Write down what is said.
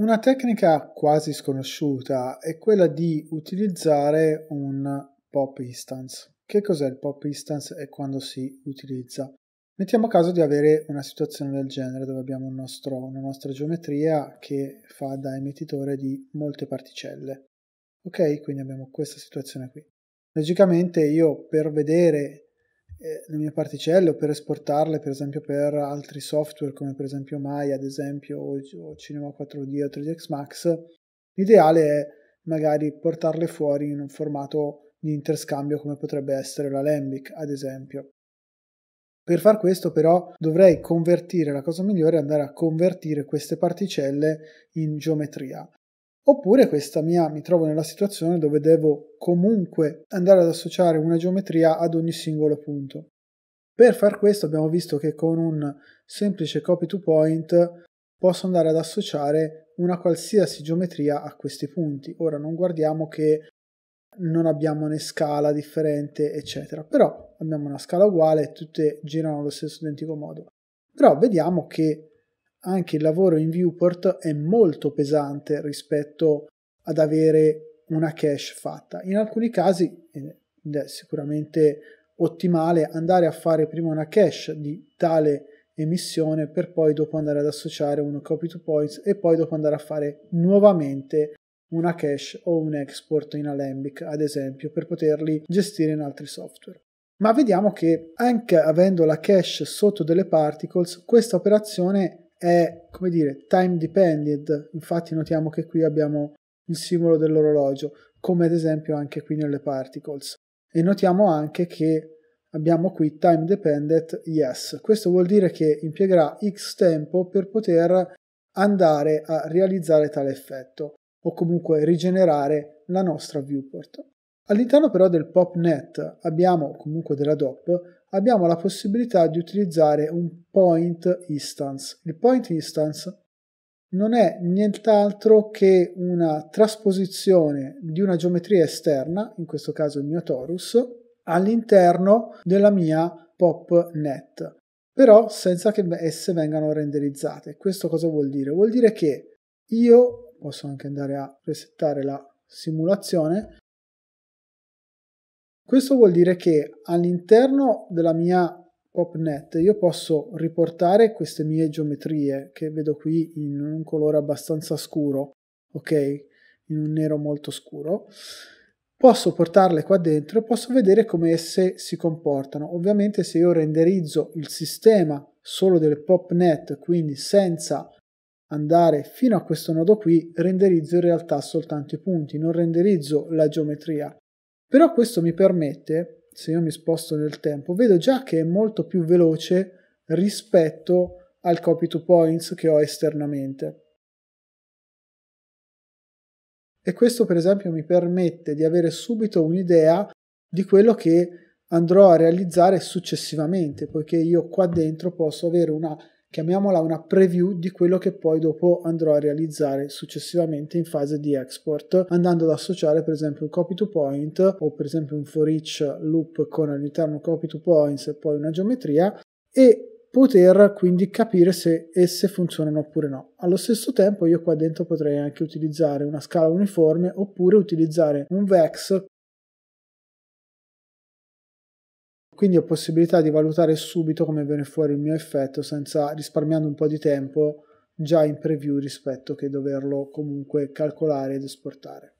Una tecnica quasi sconosciuta è quella di utilizzare un pop instance. Che cos'è il pop instance e quando si utilizza? Mettiamo caso di avere una situazione del genere dove abbiamo un nostro, una nostra geometria che fa da emettitore di molte particelle. Ok, quindi abbiamo questa situazione qui. Logicamente io per vedere eh, le mie particelle o per esportarle per esempio per altri software come per esempio Maya ad esempio o, Cinema 4D o 3 dx Max l'ideale è magari portarle fuori in un formato di interscambio come potrebbe essere l'Alembic ad esempio per far questo però dovrei convertire la cosa migliore è andare a convertire queste particelle in geometria Oppure questa mia mi trovo nella situazione dove devo comunque andare ad associare una geometria ad ogni singolo punto. Per far questo abbiamo visto che con un semplice copy to point posso andare ad associare una qualsiasi geometria a questi punti. Ora non guardiamo che non abbiamo né scala differente eccetera, però abbiamo una scala uguale e tutte girano allo stesso identico modo. Però vediamo che anche il lavoro in viewport è molto pesante rispetto ad avere una cache fatta. In alcuni casi è sicuramente ottimale andare a fare prima una cache di tale emissione per poi dopo andare ad associare uno copy to points e poi dopo andare a fare nuovamente una cache o un export in Alembic ad esempio per poterli gestire in altri software. Ma vediamo che anche avendo la cache sotto delle particles questa operazione è, come dire, time dependent, infatti notiamo che qui abbiamo il simbolo dell'orologio, come ad esempio anche qui nelle particles. E notiamo anche che abbiamo qui time dependent yes. Questo vuol dire che impiegherà x tempo per poter andare a realizzare tale effetto o comunque rigenerare la nostra viewport. All'interno però del PopNet abbiamo comunque della DOP abbiamo la possibilità di utilizzare un point instance. Il point instance non è nient'altro che una trasposizione di una geometria esterna, in questo caso il mio torus, all'interno della mia pop net, però senza che esse vengano renderizzate. Questo cosa vuol dire? Vuol dire che io posso anche andare a resettare la simulazione, questo vuol dire che all'interno della mia PopNet io posso riportare queste mie geometrie che vedo qui in un colore abbastanza scuro, ok? In un nero molto scuro. Posso portarle qua dentro e posso vedere come esse si comportano. Ovviamente se io renderizzo il sistema solo delle PopNet, quindi senza andare fino a questo nodo qui, renderizzo in realtà soltanto i punti, non renderizzo la geometria. Però questo mi permette, se io mi sposto nel tempo, vedo già che è molto più veloce rispetto al copy to points che ho esternamente. E questo per esempio mi permette di avere subito un'idea di quello che andrò a realizzare successivamente, poiché io qua dentro posso avere una chiamiamola una preview di quello che poi dopo andrò a realizzare successivamente in fase di export andando ad associare per esempio un copy to point o per esempio un for each loop con all'interno copy to points e poi una geometria e poter quindi capire se esse funzionano oppure no. Allo stesso tempo io qua dentro potrei anche utilizzare una scala uniforme oppure utilizzare un VEX quindi ho possibilità di valutare subito come viene fuori il mio effetto senza risparmiando un po' di tempo già in preview rispetto che doverlo comunque calcolare ed esportare.